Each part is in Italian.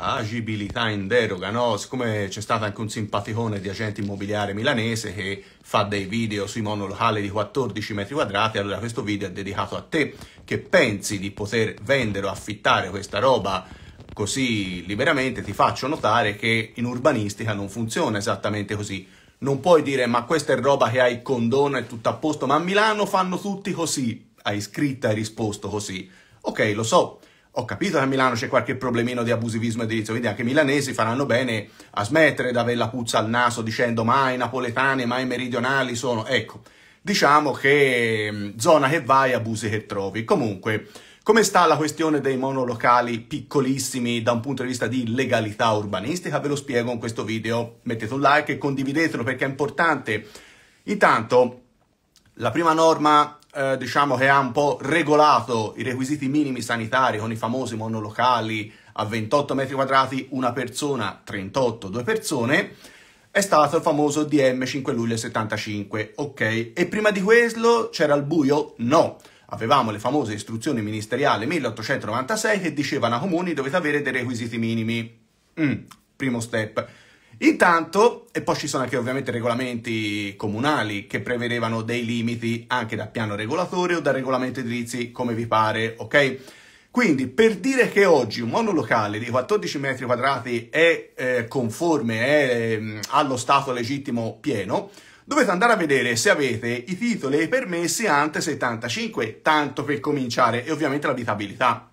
agibilità in deroga, no? Siccome c'è stato anche un simpaticone di agente immobiliare milanese che fa dei video sui monolocali di 14 metri quadrati, allora questo video è dedicato a te che pensi di poter vendere o affittare questa roba così liberamente, ti faccio notare che in urbanistica non funziona esattamente così. Non puoi dire ma questa è roba che hai condono e tutto a posto, ma a Milano fanno tutti così. Hai scritto e risposto così. Ok, lo so, ho capito che a Milano c'è qualche problemino di abusivismo edilizio, quindi anche i milanesi faranno bene a smettere di avere la puzza al naso dicendo mai napoletane, mai meridionali sono... Ecco, diciamo che mm, zona che vai, abusi che trovi. Comunque, come sta la questione dei monolocali piccolissimi da un punto di vista di legalità urbanistica? Ve lo spiego in questo video. Mettete un like e condividetelo perché è importante. Intanto, la prima norma eh, diciamo che ha un po' regolato i requisiti minimi sanitari con i famosi monolocali a 28 metri quadrati, una persona, 38, due persone, è stato il famoso DM 5 luglio 75, ok? E prima di quello c'era il buio? No. Avevamo le famose istruzioni ministeriali 1896 che dicevano a comuni dovete avere dei requisiti minimi. Mm, primo step. Intanto, e poi ci sono anche ovviamente regolamenti comunali che prevedevano dei limiti anche da piano regolatore o da regolamento edilizi, come vi pare, ok? Quindi per dire che oggi un monolocale di 14 metri quadrati è eh, conforme, è eh, allo stato legittimo pieno, dovete andare a vedere se avete i titoli e i permessi ante 75, tanto per cominciare, e ovviamente l'abitabilità.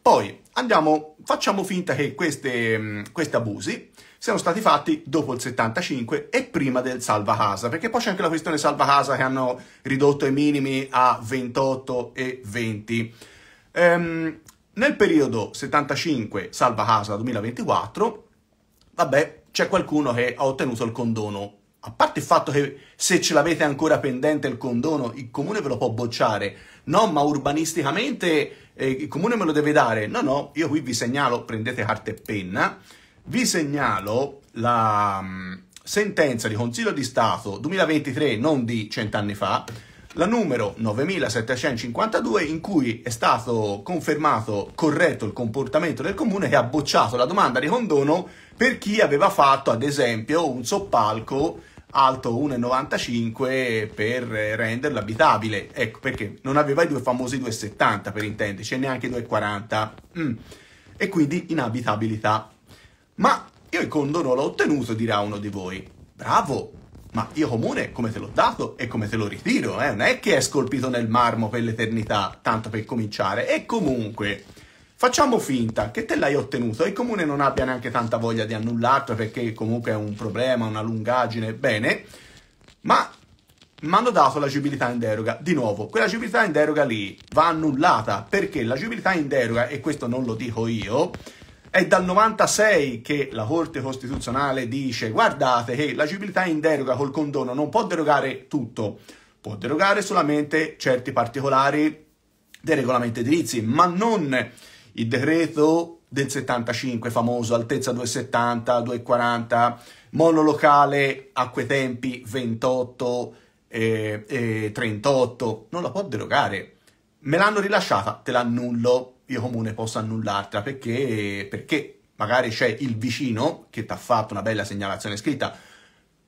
Poi, Andiamo, facciamo finta che queste, mm, questi abusi siano stati fatti dopo il 75 e prima del salva casa, perché poi c'è anche la questione salva casa che hanno ridotto i minimi a 28 e 20. Ehm, nel periodo 75 salva casa 2024, vabbè, c'è qualcuno che ha ottenuto il condono a parte il fatto che se ce l'avete ancora pendente il condono, il comune ve lo può bocciare. No, ma urbanisticamente eh, il comune me lo deve dare. No, no, io qui vi segnalo, prendete carta e penna, vi segnalo la mh, mm, sentenza di Consiglio di Stato 2023, non di cent'anni fa, la numero 9752 in cui è stato confermato corretto il comportamento del comune che ha bocciato la domanda di condono per chi aveva fatto ad esempio un soppalco alto 1,95 per renderlo abitabile, ecco perché non aveva i due famosi 2,70 per intenderci e neanche i 2,40 mm. e quindi inabitabilità. Ma io il condono l'ho ottenuto, dirà uno di voi. Bravo, ma io comune come te l'ho dato e come te lo ritiro, eh? non è che è scolpito nel marmo per l'eternità, tanto per cominciare. E comunque, facciamo finta che te l'hai ottenuto e comune non abbia neanche tanta voglia di annullarlo perché comunque è un problema, una lungaggine, bene, ma mi hanno dato l'agibilità in deroga. Di nuovo, quell'agibilità in deroga lì va annullata perché l'agibilità in deroga, e questo non lo dico io, è dal 96 che la Corte Costituzionale dice guardate che l'agibilità in deroga col condono non può derogare tutto, può derogare solamente certi particolari dei regolamenti edilizi, ma non il decreto del 75 famoso, altezza 270, 240, monolocale a quei tempi 28 e eh, eh, 38, non la può derogare. Me l'hanno rilasciata, te l'annullo. Io comune posso annullartela perché, perché magari c'è il vicino che ti ha fatto una bella segnalazione scritta.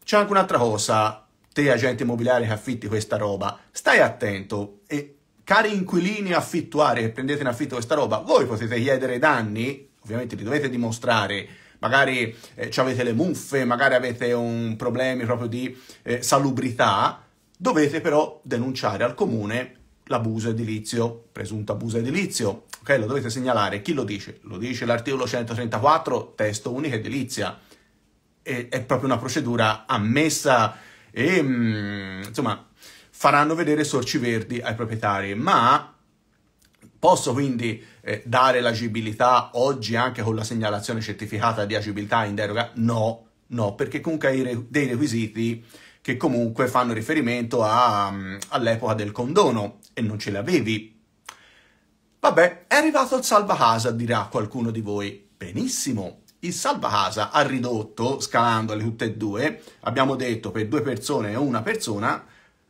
C'è anche un'altra cosa, te agente immobiliare che affitti questa roba, stai attento e cari inquilini affittuari che prendete in affitto questa roba, voi potete chiedere danni, ovviamente li dovete dimostrare, magari eh, avete le muffe, magari avete un problema proprio di eh, salubrità, dovete però denunciare al comune l'abuso edilizio, presunto abuso edilizio, ok? Lo dovete segnalare. Chi lo dice? Lo dice l'articolo 134, testo unico edilizia. E, è proprio una procedura ammessa e, mm, insomma, faranno vedere sorci verdi ai proprietari, ma posso quindi eh, dare l'agibilità oggi anche con la segnalazione certificata di agibilità in deroga? No, no, perché comunque hai dei requisiti che comunque fanno riferimento a, mm, all'epoca del condono e non ce l'avevi Vabbè, è arrivato il salva casa, dirà qualcuno di voi. Benissimo, il salva casa ha ridotto, scalandole tutte e due, abbiamo detto per due persone e una persona,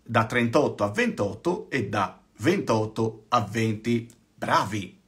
da 38 a 28 e da 28 a 20. Bravi,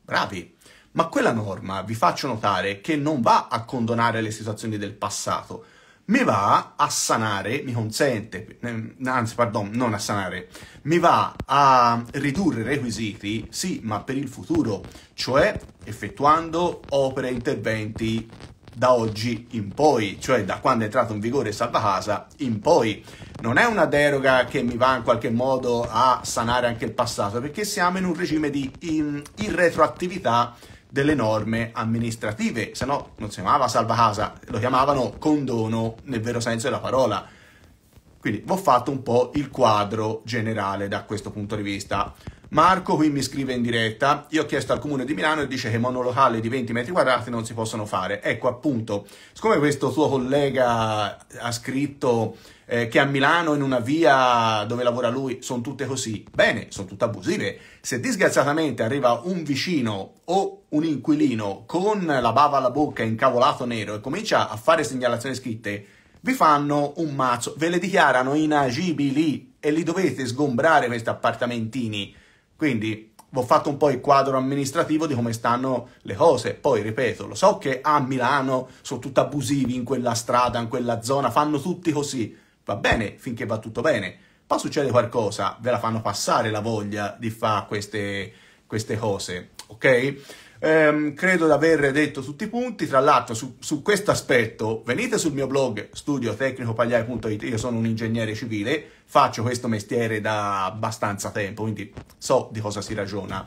bravi. Ma quella norma, vi faccio notare, che non va a condonare le situazioni del passato, mi va a sanare, mi consente, ehm, anzi, pardon, non a sanare, mi va a ridurre i requisiti, sì, ma per il futuro, cioè effettuando opere e interventi da oggi in poi, cioè da quando è entrato in vigore Salva Casa in poi. Non è una deroga che mi va in qualche modo a sanare anche il passato, perché siamo in un regime di irretroattività delle norme amministrative, se no non si chiamava salva casa, lo chiamavano condono nel vero senso della parola. Quindi vi ho fatto un po' il quadro generale da questo punto di vista. Marco qui mi scrive in diretta, io ho chiesto al comune di Milano e dice che monolocale di 20 metri quadrati non si possono fare. Ecco appunto, siccome questo tuo collega ha scritto eh, che a Milano in una via dove lavora lui sono tutte così. Bene, sono tutte abusive. Se disgraziatamente arriva un vicino o un inquilino con la bava alla bocca incavolato nero e comincia a fare segnalazioni scritte, vi fanno un mazzo, ve le dichiarano inagibili e li dovete sgombrare questi appartamentini. Quindi ho fatto un po' il quadro amministrativo di come stanno le cose. Poi, ripeto, lo so che a Milano sono tutti abusivi in quella strada, in quella zona, fanno tutti così va bene finché va tutto bene. Poi succede qualcosa, ve la fanno passare la voglia di fare queste, queste cose, ok? Um, credo di aver detto tutti i punti. Tra l'altro, su, su questo aspetto, venite sul mio blog studiotecnicopagliai.it. Io sono un ingegnere civile, faccio questo mestiere da abbastanza tempo, quindi so di cosa si ragiona.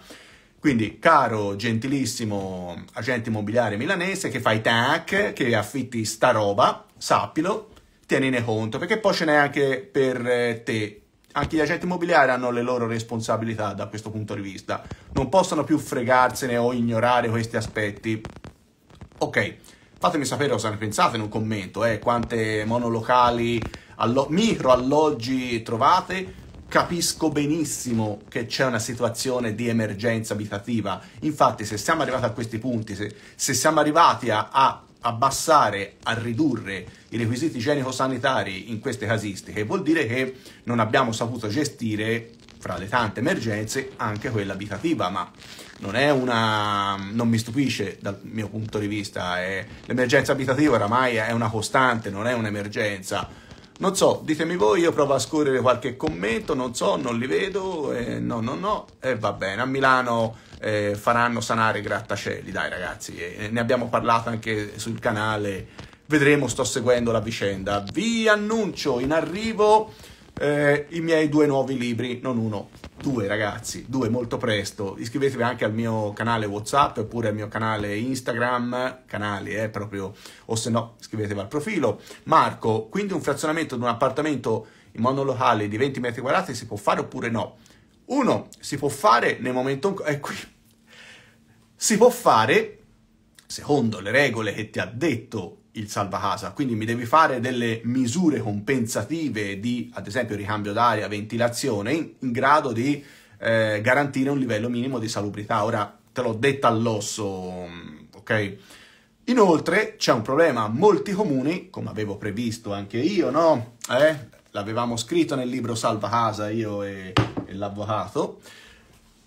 Quindi, caro gentilissimo agente immobiliare milanese che fai TAC, che affitti sta roba, sappilo tenene conto, perché poi ce n'è anche per eh, te. Anche gli agenti immobiliari hanno le loro responsabilità da questo punto di vista. Non possono più fregarsene o ignorare questi aspetti. Ok, fatemi sapere cosa ne pensate in un commento, eh, quante monolocali, allo- micro alloggi trovate. Capisco benissimo che c'è una situazione di emergenza abitativa. Infatti, se siamo arrivati a questi punti, se, se siamo arrivati a, a abbassare, a ridurre i requisiti igienico-sanitari in queste casistiche vuol dire che non abbiamo saputo gestire, fra le tante emergenze, anche quella abitativa, ma non è una... non mi stupisce dal mio punto di vista, è... Eh. l'emergenza abitativa oramai è una costante, non è un'emergenza non so, ditemi voi, io provo a scorrere qualche commento, non so, non li vedo, eh, no, no, no, e eh, va bene, a Milano eh, faranno sanare i grattacieli, dai ragazzi, eh, eh, ne abbiamo parlato anche sul canale, vedremo, sto seguendo la vicenda. Vi annuncio in arrivo eh, i miei due nuovi libri, non uno, due ragazzi, due molto presto. Iscrivetevi anche al mio canale WhatsApp oppure al mio canale Instagram, canali eh, proprio, o se no iscrivetevi al profilo. Marco, quindi un frazionamento di un appartamento in monolocale di 20 metri quadrati si può fare oppure no? Uno, si può fare nel momento in cui... Eh, si può fare, secondo le regole che ti ha detto il casa. quindi mi devi fare delle misure compensative di, ad esempio, ricambio d'aria, ventilazione, in, in grado di eh, garantire un livello minimo di salubrità. Ora te l'ho detta all'osso, ok? Inoltre c'è un problema, molti comuni, come avevo previsto anche io, no? Eh? L'avevamo scritto nel libro Salva Casa io e, e l'avvocato.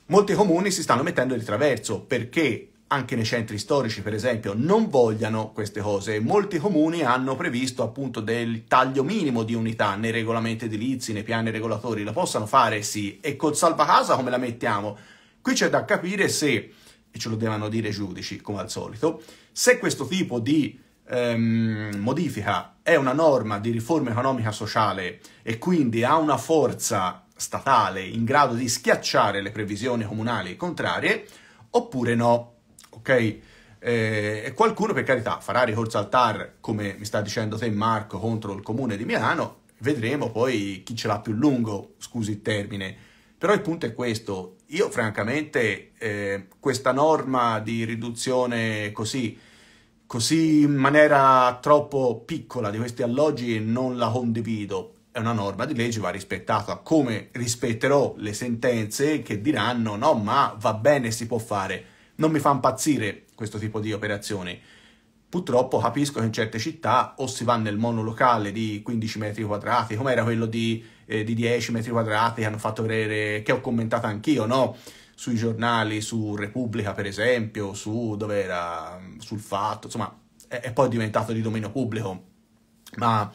Molti comuni si stanno mettendo di traverso perché anche nei centri storici per esempio, non vogliano queste cose. Molti comuni hanno previsto appunto del taglio minimo di unità nei regolamenti edilizi, nei piani regolatori, la possano fare sì, e col salvacasa come la mettiamo? Qui c'è da capire se, e ce lo devono dire i giudici come al solito, se questo tipo di ehm, modifica è una norma di riforma economica sociale e quindi ha una forza statale in grado di schiacciare le previsioni comunali contrarie, oppure no ok? Eh, e qualcuno, per carità, farà ricorso al TAR, come mi sta dicendo te Marco, contro il comune di Milano, vedremo poi chi ce l'ha più lungo, scusi il termine. Però il punto è questo, io francamente eh, questa norma di riduzione così, così in maniera troppo piccola di questi alloggi non la condivido. È una norma di legge, va rispettata, come rispetterò le sentenze che diranno no, ma va bene, si può fare non mi fa impazzire questo tipo di operazioni. Purtroppo capisco che in certe città o si va nel monolocale di 15 metri quadrati, come era quello di, eh, di 10 metri quadrati che hanno fatto vedere, che ho commentato anch'io, no? Sui giornali, su Repubblica per esempio, su dove era, sul Fatto, insomma, è, è poi diventato di dominio pubblico. Ma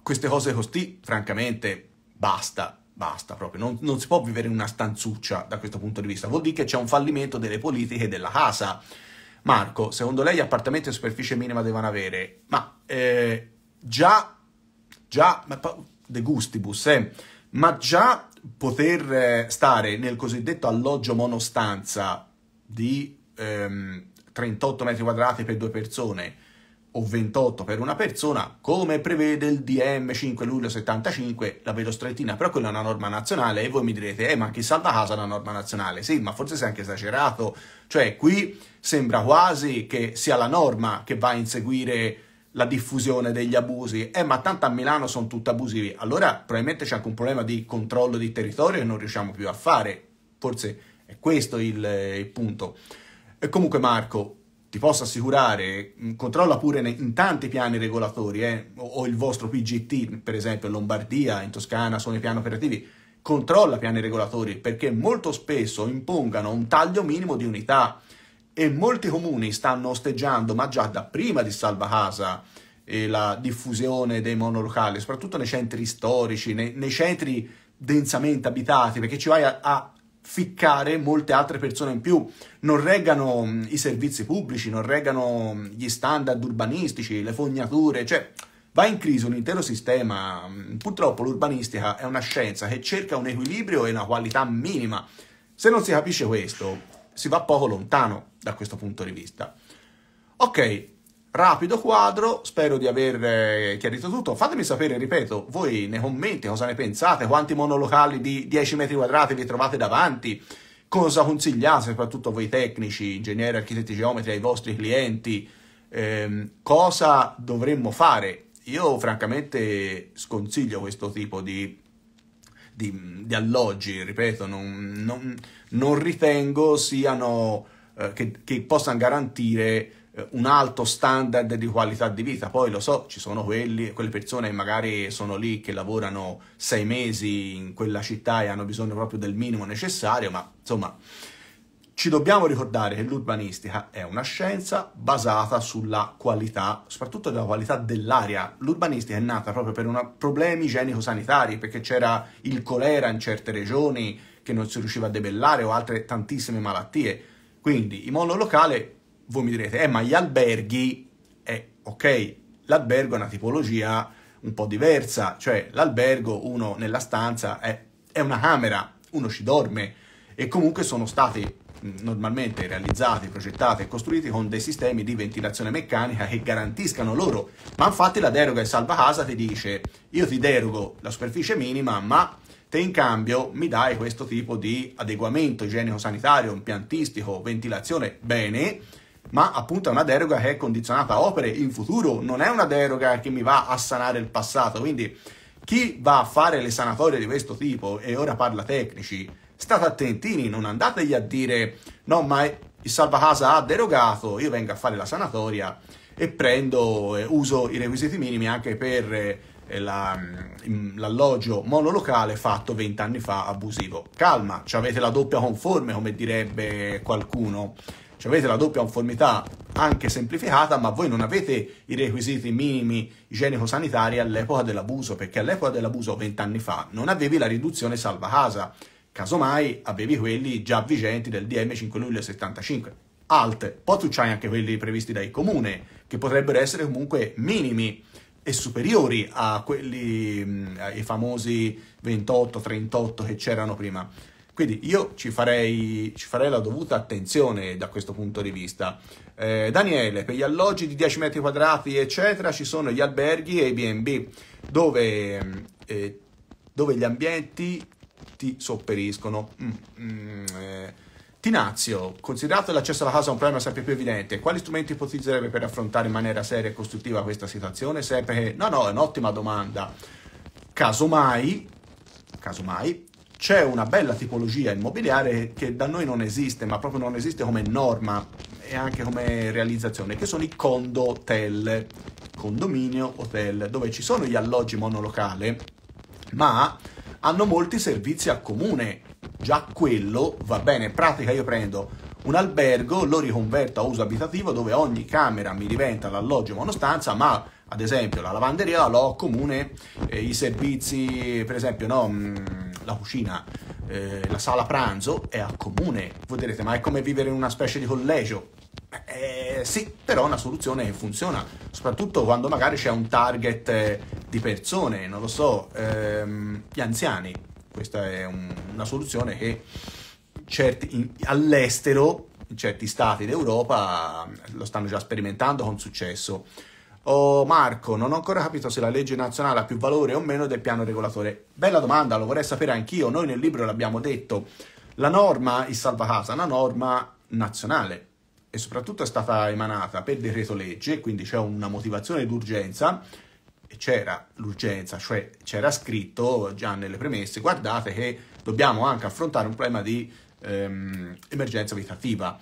queste cose così, francamente, basta. Basta proprio, non, non, si può vivere in una stanzuccia da questo punto di vista. Vuol dire che c'è un fallimento delle politiche della casa. Marco, secondo lei appartamenti e superficie minima devono avere? Ma eh, già, già, de gustibus, eh, ma già poter eh, stare nel cosiddetto alloggio monostanza di ehm, 38 metri quadrati per due persone, o 28 per una persona, come prevede il DM 5 luglio 75, la vedo strettina, però quella è una norma nazionale e voi mi direte, eh ma chi salva casa è una norma nazionale? Sì, ma forse si è anche esagerato, cioè qui sembra quasi che sia la norma che va a inseguire la diffusione degli abusi, eh ma tanto a Milano sono tutti abusivi, allora probabilmente c'è anche un problema di controllo di territorio che non riusciamo più a fare, forse è questo il, eh, il punto. E comunque Marco, ti posso assicurare, mm, controlla pure in tanti piani regolatori, eh, o, il vostro PGT, per esempio in Lombardia, in Toscana, sono i piani operativi, controlla piani regolatori perché molto spesso impongano un taglio minimo di unità e molti comuni stanno osteggiando, ma già da prima di Salva Casa, e eh, la diffusione dei monolocali, soprattutto nei centri storici, nei, nei centri densamente abitati, perché ci vai a, a ficcare molte altre persone in più, non reggano mm, i servizi pubblici, non reggano mm, gli standard urbanistici, le fognature, cioè va in crisi un intero sistema. Mm, purtroppo l'urbanistica è una scienza che cerca un equilibrio e una qualità minima. Se non si capisce questo, si va poco lontano da questo punto di vista. Ok, rapido quadro, spero di aver eh, chiarito tutto. Fatemi sapere, ripeto, voi nei commenti cosa ne pensate, quanti monolocali di 10 metri quadrati vi trovate davanti, cosa consigliate soprattutto voi tecnici, ingegneri, architetti, geometri, ai vostri clienti, ehm, cosa dovremmo fare. Io francamente sconsiglio questo tipo di, di, di alloggi, ripeto, non, non, non ritengo siano, eh, che, che possano garantire un alto standard di qualità di vita. Poi lo so, ci sono quelli, quelle persone che magari sono lì che lavorano sei mesi in quella città e hanno bisogno proprio del minimo necessario, ma insomma ci dobbiamo ricordare che l'urbanistica è una scienza basata sulla qualità, soprattutto della qualità dell'aria. L'urbanistica è nata proprio per una, problemi igienico-sanitari, perché c'era il colera in certe regioni che non si riusciva a debellare o altre tantissime malattie. Quindi il monolocale voi mi direte, eh ma gli alberghi, eh, ok, l'albergo è una tipologia un po' diversa, cioè l'albergo uno nella stanza è, è una camera, uno ci dorme e comunque sono stati mm, normalmente realizzati, progettati e costruiti con dei sistemi di ventilazione meccanica che garantiscano loro. Ma infatti la deroga e salva casa ti dice io ti derogo la superficie minima, ma te in cambio mi dai questo tipo di adeguamento igienico-sanitario, impiantistico, ventilazione, bene, ma appunto è una deroga che è condizionata a opere in futuro, non è una deroga che mi va a sanare il passato, quindi chi va a fare le sanatorie di questo tipo, e ora parla tecnici, state attentini, non andategli a dire no ma il salvacasa ha derogato, io vengo a fare la sanatoria e prendo, eh, uso i requisiti minimi anche per eh, la, mm, l'alloggio monolocale fatto 20 anni fa abusivo. Calma, cioè avete la doppia conforme come direbbe qualcuno cioè avete la doppia conformità anche semplificata, ma voi non avete i requisiti minimi igienico-sanitari all'epoca dell'abuso, perché all'epoca dell'abuso, vent'anni fa, non avevi la riduzione salva casa, casomai avevi quelli già vigenti del DM 5 luglio 75. Alt, poi tu c'hai anche quelli previsti dai comune, che potrebbero essere comunque minimi e superiori a quelli, ai famosi 28-38 che c'erano prima. Quindi io ci farei, ci farei la dovuta attenzione da questo punto di vista. Eh, Daniele, per gli alloggi di 10 metri quadrati, eccetera, ci sono gli alberghi e i BB dove, eh, dove, gli ambienti ti sopperiscono. Mm, mm, eh. Tinazio, considerato l'accesso alla casa un problema sempre più evidente, quali strumenti ipotizzerebbe per affrontare in maniera seria e costruttiva questa situazione? Sempre che... No, no, è un'ottima domanda. Casomai, casomai c'è una bella tipologia immobiliare che da noi non esiste, ma proprio non esiste come norma e anche come realizzazione, che sono i condo condominio hotel, dove ci sono gli alloggi monolocale, ma hanno molti servizi a comune. Già quello va bene. In pratica io prendo un albergo, lo riconverto a uso abitativo dove ogni camera mi diventa l'alloggio monostanza, ma ad esempio la lavanderia l'ho ho comune, eh, i servizi, per esempio, no... Mh, mm, la cucina, eh, la sala pranzo è a comune. Voi direte, ma è come vivere in una specie di collegio. Eh, sì, però è una soluzione che funziona, soprattutto quando magari c'è un target eh, di persone, non lo so, ehm, gli anziani. Questa è un, una soluzione che certi, in, all'estero, in certi stati d'Europa, lo stanno già sperimentando con successo. Oh Marco, non ho ancora capito se la legge nazionale ha più valore o meno del piano regolatore. Bella domanda, lo vorrei sapere anch'io. Noi nel libro l'abbiamo detto. La norma, il salvacasa, è una norma nazionale e soprattutto è stata emanata per decreto legge, quindi c'è una motivazione d'urgenza e c'era l'urgenza, cioè c'era scritto già nelle premesse, guardate che dobbiamo anche affrontare un problema di ehm, emergenza abitativa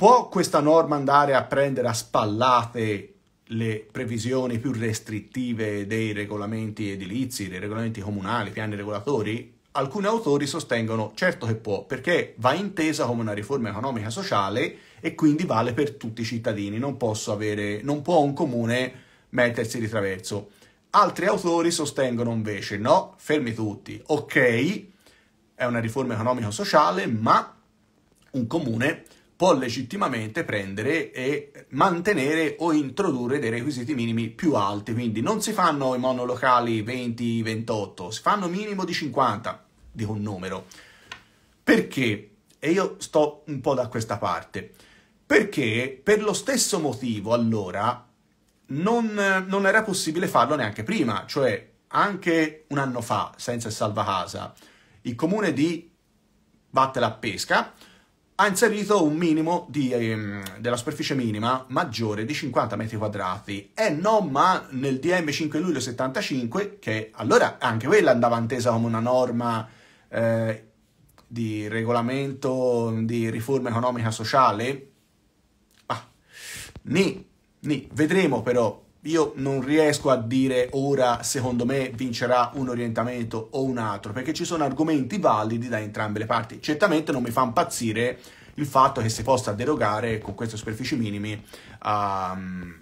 Può questa norma andare a prendere a spallate le previsioni più restrittive dei regolamenti edilizi, dei regolamenti comunali, piani regolatori? Alcuni autori sostengono certo che può, perché va intesa come una riforma economica e sociale e quindi vale per tutti i cittadini, non, avere, non può un comune mettersi di traverso. Altri autori sostengono invece no, fermi tutti, ok, è una riforma economico-sociale, ma un comune può legittimamente prendere e mantenere o introdurre dei requisiti minimi più alti, quindi non si fanno i monolocali 20-28, si fanno minimo di 50, dico un numero. Perché? E io sto un po' da questa parte. Perché per lo stesso motivo allora non, non era possibile farlo neanche prima, cioè anche un anno fa, senza il salvacasa, il comune di Vatte Pesca ha inserito un minimo di, ehm, della superficie minima maggiore di 50 metri quadrati. E eh no, ma nel DM 5 luglio 75, che allora anche quella andava intesa come una norma eh, di regolamento di riforma economica sociale, ah, ni, ni, vedremo però io non riesco a dire ora secondo me vincerà un orientamento o un altro, perché ci sono argomenti validi da entrambe le parti. Certamente non mi fa impazzire il fatto che si possa derogare con queste superfici minimi um,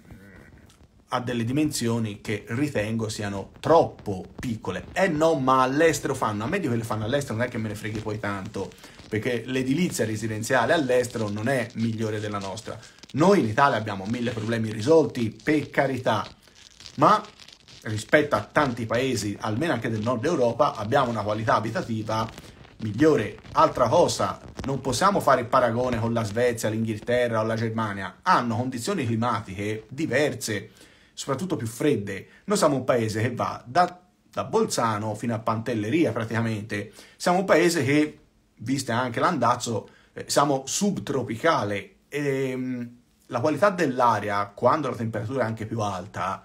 ha delle dimensioni che ritengo siano troppo piccole. Eh no, ma all'estero fanno, a me di quelle fanno all'estero non è che me ne freghi poi tanto, perché l'edilizia residenziale all'estero non è migliore della nostra. Noi in Italia abbiamo mille problemi risolti, per carità, ma rispetto a tanti paesi, almeno anche del nord Europa, abbiamo una qualità abitativa migliore. Altra cosa, non possiamo fare il paragone con la Svezia, l'Inghilterra o la Germania, hanno condizioni climatiche diverse soprattutto più fredde. Noi siamo un paese che va da, da Bolzano fino a Pantelleria praticamente, siamo un paese che, viste anche l'andazzo, eh, siamo subtropicale e ehm, la qualità dell'aria, quando la temperatura è anche più alta,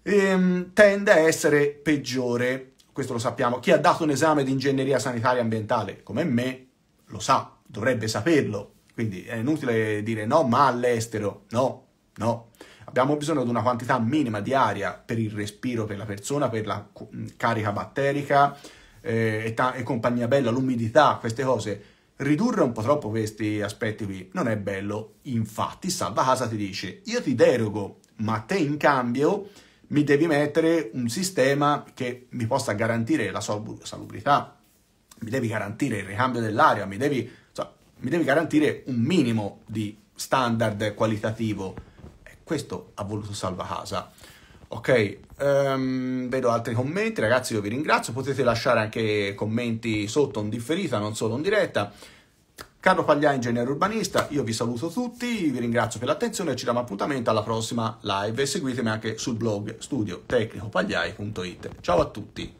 ehm, tende a essere peggiore. Questo lo sappiamo. Chi ha dato un esame di ingegneria sanitaria e ambientale, come me, lo sa, dovrebbe saperlo. Quindi è inutile dire no, ma all'estero. No, no. Abbiamo bisogno di una quantità minima di aria per il respiro per la persona, per la mm, carica batterica eh, e, ta- e compagnia bella, l'umidità, queste cose. Ridurre un po' troppo questi aspetti qui non è bello, infatti Salva Casa ti dice io ti derogo, ma te in cambio mi devi mettere un sistema che mi possa garantire la salubrità, mi devi garantire il ricambio dell'aria, mi devi, cioè, mi devi garantire un minimo di standard qualitativo questo ha voluto casa. Ok, um, vedo altri commenti, ragazzi io vi ringrazio, potete lasciare anche commenti sotto in differita, non solo in diretta. Carlo Paglia, ingegnere urbanista, io vi saluto tutti, vi ringrazio per l'attenzione e ci diamo appuntamento alla prossima live seguitemi anche sul blog studiotecnicopagliai.it. Ciao a tutti!